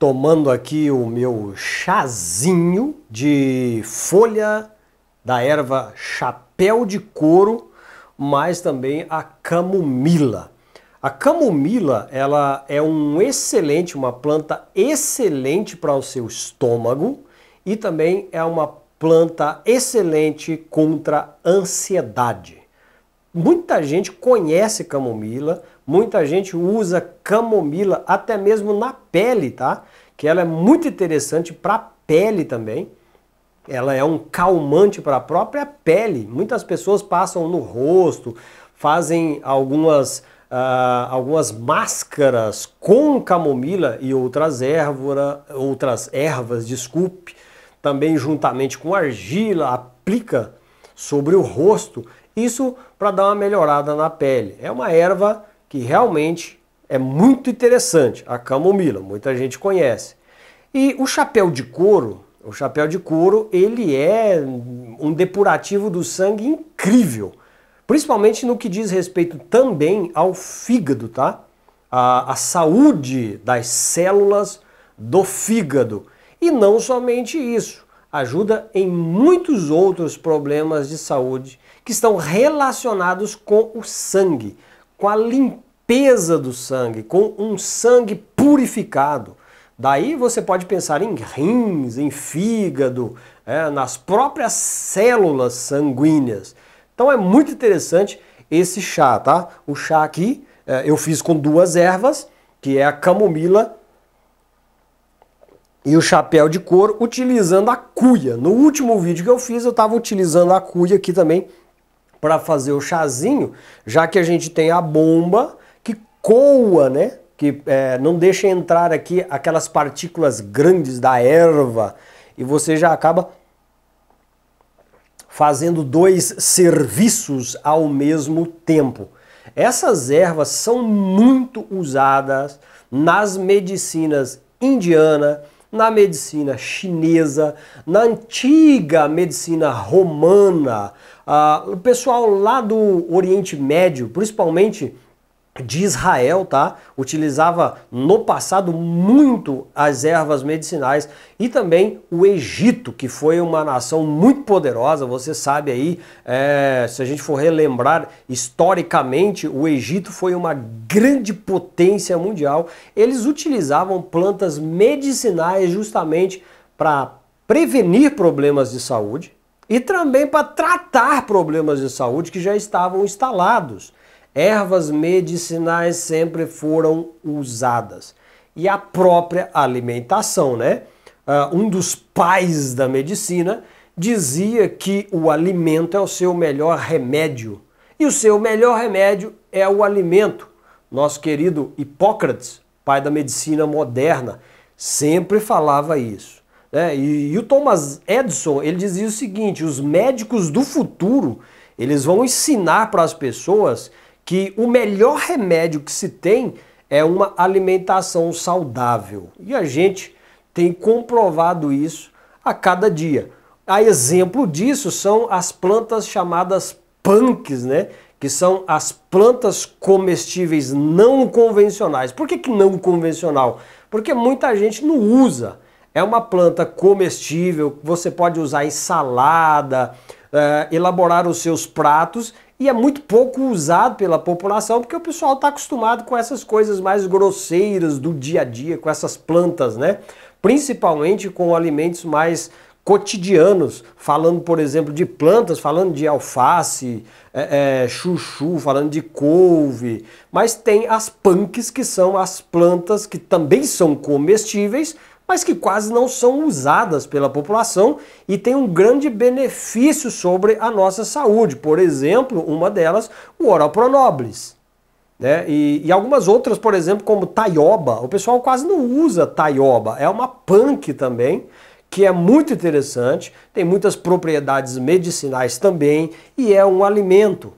tomando aqui o meu chazinho de folha da erva chapéu de couro, mas também a camomila. A camomila, ela é um excelente, uma planta excelente para o seu estômago e também é uma planta excelente contra a ansiedade. Muita gente conhece camomila, muita gente usa camomila até mesmo na pele, tá? Que ela é muito interessante para a pele também. Ela é um calmante para a própria pele. Muitas pessoas passam no rosto, fazem algumas Uh, algumas máscaras com camomila e outras ervas, outras ervas, desculpe, também juntamente com argila, aplica sobre o rosto isso para dar uma melhorada na pele. É uma erva que realmente é muito interessante, a camomila, muita gente conhece. E o chapéu de couro, o chapéu de couro, ele é um depurativo do sangue incrível, principalmente no que diz respeito também ao fígado, tá? A, a saúde das células do fígado. E não somente isso, ajuda em muitos outros problemas de saúde que estão relacionados com o sangue, com a limpeza do sangue, com um sangue purificado. Daí você pode pensar em rins, em fígado, é, nas próprias células sanguíneas. Então é muito interessante esse chá, tá? O chá aqui é, eu fiz com duas ervas, que é a camomila e o chapéu de couro utilizando a cuia. No último vídeo que eu fiz, eu estava utilizando a cuia aqui também para fazer o chazinho, já que a gente tem a bomba que coa, né? Que é, não deixa entrar aqui aquelas partículas grandes da erva e você já acaba fazendo dois serviços ao mesmo tempo. Essas ervas são muito usadas nas medicinas indiana, na medicina chinesa, na antiga medicina romana, ah, o pessoal lá do Oriente Médio, principalmente de Israel, tá? Utilizava no passado muito as ervas medicinais e também o Egito, que foi uma nação muito poderosa. Você sabe aí, é, se a gente for relembrar historicamente, o Egito foi uma grande potência mundial. Eles utilizavam plantas medicinais justamente para prevenir problemas de saúde e também para tratar problemas de saúde que já estavam instalados. Ervas medicinais sempre foram usadas. E a própria alimentação, né? Uh, um dos pais da medicina dizia que o alimento é o seu melhor remédio. E o seu melhor remédio é o alimento. Nosso querido Hipócrates, pai da medicina moderna, sempre falava isso. Né? E, e o Thomas Edison, ele dizia o seguinte, os médicos do futuro, eles vão ensinar para as pessoas que o melhor remédio que se tem é uma alimentação saudável. E a gente tem comprovado isso a cada dia. A exemplo disso são as plantas chamadas punks, né? Que são as plantas comestíveis não convencionais. Por que, que não convencional? Porque muita gente não usa. É uma planta comestível, você pode usar em salada, eh, elaborar os seus pratos e é muito pouco usado pela população porque o pessoal está acostumado com essas coisas mais grosseiras do dia a dia, com essas plantas, né? Principalmente com alimentos mais cotidianos, falando, por exemplo, de plantas, falando de alface, é, é, chuchu, falando de couve, mas tem as punks que são as plantas que também são comestíveis, mas que quase não são usadas pela população e tem um grande benefício sobre a nossa saúde. Por exemplo, uma delas, o oral Né? E, e, algumas outras, por exemplo, como taioba. O pessoal quase não usa taioba, é uma punk também, que é muito interessante, tem muitas propriedades medicinais também e é um alimento.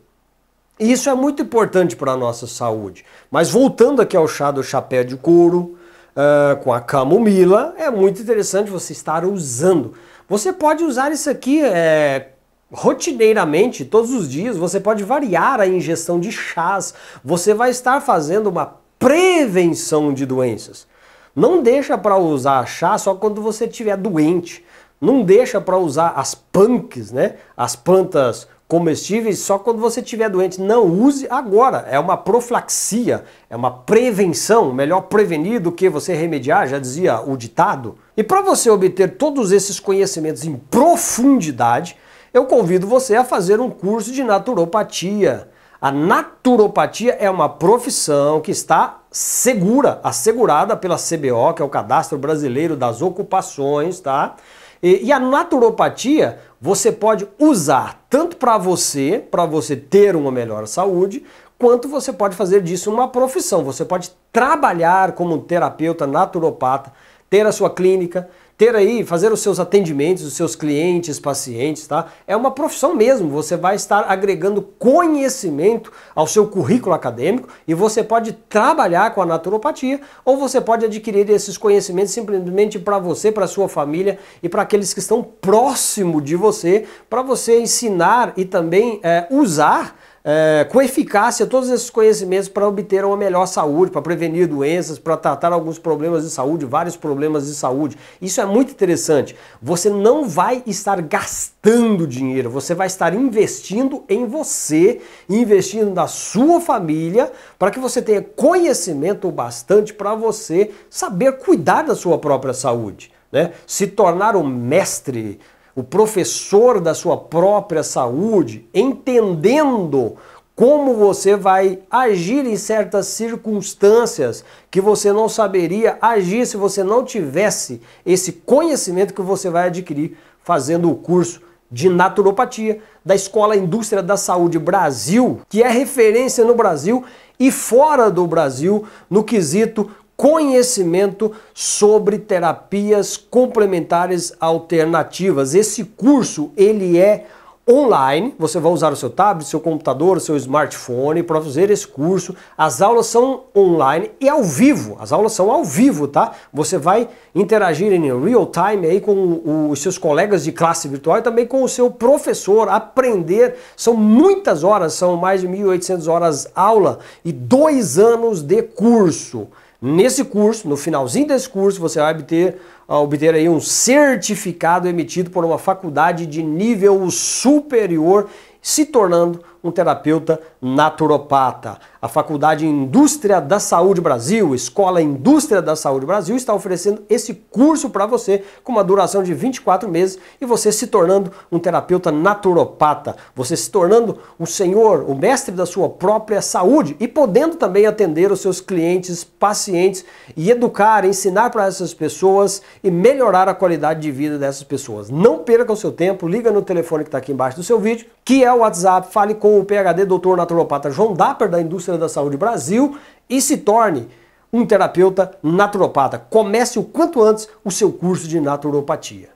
E isso é muito importante para a nossa saúde. Mas voltando aqui ao chá do chapéu de couro, uh, com a camomila, é muito interessante você estar usando. Você pode usar isso aqui é, rotineiramente, todos os dias, você pode variar a ingestão de chás, você vai estar fazendo uma prevenção de doenças. Não deixa para usar chá só quando você estiver doente. Não deixa para usar as punks, né? As plantas comestíveis só quando você estiver doente. Não use agora. É uma profilaxia, é uma prevenção. Melhor prevenir do que você remediar, já dizia o ditado. E para você obter todos esses conhecimentos em profundidade, eu convido você a fazer um curso de naturopatia. A naturopatia é uma profissão que está segura, assegurada pela CBO, que é o Cadastro Brasileiro das Ocupações, tá? E, e a naturopatia você pode usar tanto para você, para você ter uma melhor saúde, quanto você pode fazer disso uma profissão. Você pode trabalhar como um terapeuta naturopata, ter a sua clínica, ter aí, fazer os seus atendimentos, os seus clientes, pacientes, tá? É uma profissão mesmo, você vai estar agregando conhecimento ao seu currículo acadêmico e você pode trabalhar com a naturopatia ou você pode adquirir esses conhecimentos simplesmente para você, para sua família e para aqueles que estão próximo de você, para você ensinar e também é, usar é, com eficácia todos esses conhecimentos para obter uma melhor saúde, para prevenir doenças, para tratar alguns problemas de saúde, vários problemas de saúde. Isso é muito interessante. Você não vai estar gastando dinheiro, você vai estar investindo em você, investindo na sua família, para que você tenha conhecimento bastante para você saber cuidar da sua própria saúde, né? Se tornar um mestre o professor da sua própria saúde, entendendo como você vai agir em certas circunstâncias que você não saberia agir se você não tivesse esse conhecimento que você vai adquirir fazendo o curso de naturopatia da Escola Indústria da Saúde Brasil, que é referência no Brasil e fora do Brasil no quesito conhecimento sobre terapias complementares alternativas. Esse curso, ele é online, você vai usar o seu tablet, seu computador, seu smartphone para fazer esse curso. As aulas são online e ao vivo. As aulas são ao vivo, tá? Você vai interagir em real time aí com os seus colegas de classe virtual e também com o seu professor, aprender. São muitas horas, são mais de 1.800 horas aula e dois anos de curso. Nesse curso, no finalzinho desse curso, você vai obter, ah, obter aí um certificado emitido por uma faculdade de nível superior, se tornando um terapeuta naturopata. A Faculdade Indústria da Saúde Brasil, Escola Indústria da Saúde Brasil, está oferecendo esse curso para você com uma duração de 24 meses e você se tornando um terapeuta naturopata, você se tornando o senhor, o mestre da sua própria saúde e podendo também atender os seus clientes, pacientes e educar, ensinar para essas pessoas e melhorar a qualidade de vida dessas pessoas. Não perca o seu tempo, liga no telefone que está aqui embaixo do seu vídeo, que é o WhatsApp, fale com com o PhD doutor naturopata João Dapper, da Indústria da Saúde Brasil, e se torne um terapeuta naturopata. Comece o quanto antes o seu curso de naturopatia.